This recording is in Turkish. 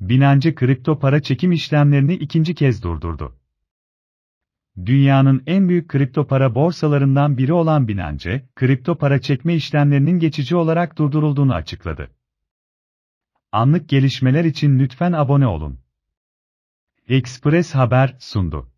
Binance kripto para çekim işlemlerini ikinci kez durdurdu. Dünyanın en büyük kripto para borsalarından biri olan Binance, kripto para çekme işlemlerinin geçici olarak durdurulduğunu açıkladı. Anlık gelişmeler için lütfen abone olun. Express Haber sundu.